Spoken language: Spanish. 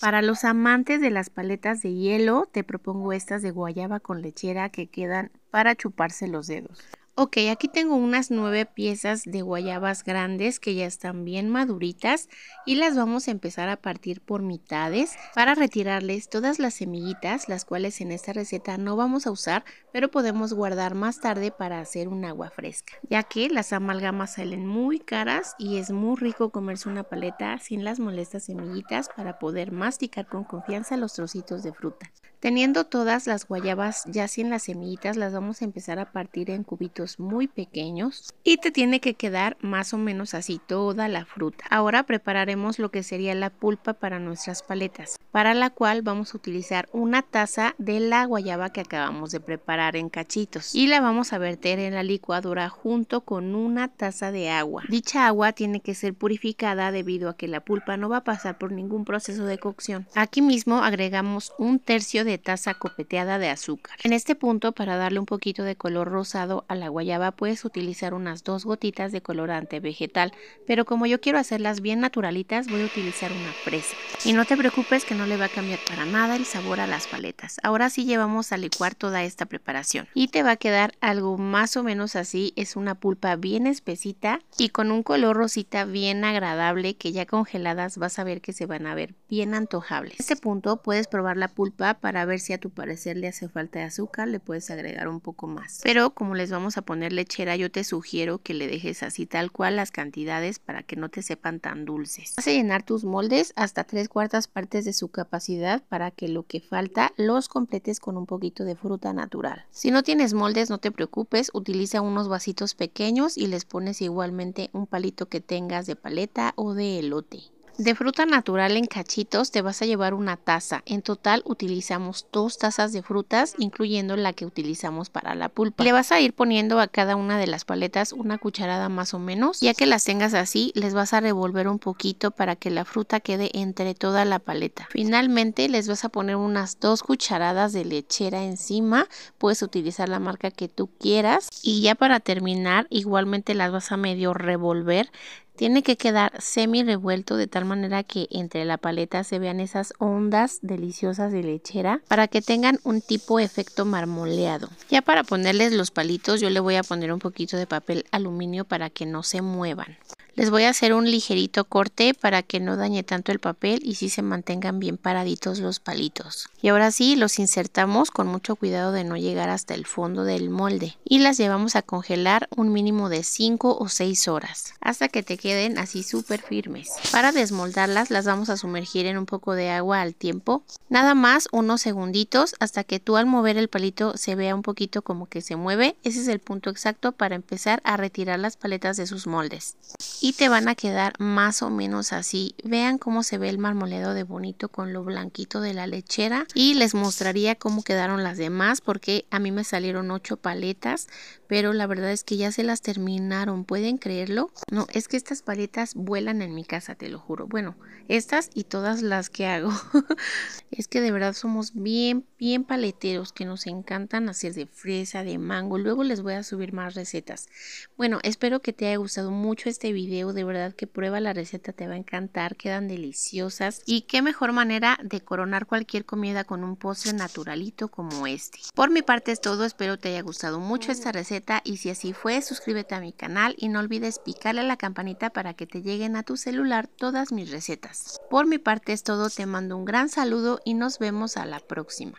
Para los amantes de las paletas de hielo, te propongo estas de guayaba con lechera que quedan para chuparse los dedos. Ok, aquí tengo unas nueve piezas de guayabas grandes que ya están bien maduritas y las vamos a empezar a partir por mitades para retirarles todas las semillitas, las cuales en esta receta no vamos a usar, pero podemos guardar más tarde para hacer un agua fresca, ya que las amalgamas salen muy caras y es muy rico comerse una paleta sin las molestas semillitas para poder masticar con confianza los trocitos de fruta. Teniendo todas las guayabas ya sin las semillitas, las vamos a empezar a partir en cubitos muy pequeños y te tiene que quedar más o menos así toda la fruta. Ahora prepararemos lo que sería la pulpa para nuestras paletas, para la cual vamos a utilizar una taza de la guayaba que acabamos de preparar en cachitos y la vamos a verter en la licuadora junto con una taza de agua. Dicha agua tiene que ser purificada debido a que la pulpa no va a pasar por ningún proceso de cocción. Aquí mismo agregamos un tercio de de taza copeteada de azúcar. En este punto, para darle un poquito de color rosado a la guayaba, puedes utilizar unas dos gotitas de colorante vegetal, pero como yo quiero hacerlas bien naturalitas, voy a utilizar una fresa. Y no te preocupes que no le va a cambiar para nada el sabor a las paletas. Ahora sí llevamos a licuar toda esta preparación y te va a quedar algo más o menos así. Es una pulpa bien espesita y con un color rosita bien agradable que ya congeladas vas a ver que se van a ver bien antojables. En este punto puedes probar la pulpa para a ver si a tu parecer le hace falta de azúcar, le puedes agregar un poco más. Pero como les vamos a poner lechera, yo te sugiero que le dejes así tal cual las cantidades para que no te sepan tan dulces. Vas a llenar tus moldes hasta tres cuartas partes de su capacidad para que lo que falta los completes con un poquito de fruta natural. Si no tienes moldes, no te preocupes, utiliza unos vasitos pequeños y les pones igualmente un palito que tengas de paleta o de elote. De fruta natural en cachitos te vas a llevar una taza. En total utilizamos dos tazas de frutas, incluyendo la que utilizamos para la pulpa. Le vas a ir poniendo a cada una de las paletas una cucharada más o menos. Ya que las tengas así, les vas a revolver un poquito para que la fruta quede entre toda la paleta. Finalmente les vas a poner unas dos cucharadas de lechera encima. Puedes utilizar la marca que tú quieras. Y ya para terminar, igualmente las vas a medio revolver tiene que quedar semi revuelto de tal manera que entre la paleta se vean esas ondas deliciosas de lechera para que tengan un tipo efecto marmoleado. Ya para ponerles los palitos yo le voy a poner un poquito de papel aluminio para que no se muevan. Les voy a hacer un ligerito corte para que no dañe tanto el papel y sí se mantengan bien paraditos los palitos. Y ahora sí los insertamos con mucho cuidado de no llegar hasta el fondo del molde y las llevamos a congelar un mínimo de 5 o 6 horas hasta que te queden así súper firmes. Para desmoldarlas las vamos a sumergir en un poco de agua al tiempo, nada más unos segunditos hasta que tú al mover el palito se vea un poquito como que se mueve. Ese es el punto exacto para empezar a retirar las paletas de sus moldes y te van a quedar más o menos así. Vean cómo se ve el marmoleado de bonito con lo blanquito de la lechera y les mostraría cómo quedaron las demás porque a mí me salieron 8 paletas, pero la verdad es que ya se las terminaron, ¿pueden creerlo? No, es que estas paletas vuelan en mi casa, te lo juro. Bueno, estas y todas las que hago. es que de verdad somos bien bien paleteros que nos encantan hacer de fresa, de mango. Luego les voy a subir más recetas. Bueno, espero que te haya gustado mucho este video. De verdad que prueba la receta, te va a encantar. Quedan deliciosas. Y qué mejor manera de coronar cualquier comida con un postre naturalito como este. Por mi parte es todo. Espero te haya gustado mucho esta receta. Y si así fue, suscríbete a mi canal y no olvides picarle a la campanita para que te lleguen a tu celular todas mis recetas. Por mi parte es todo. Te mando un gran saludo y nos vemos a la próxima.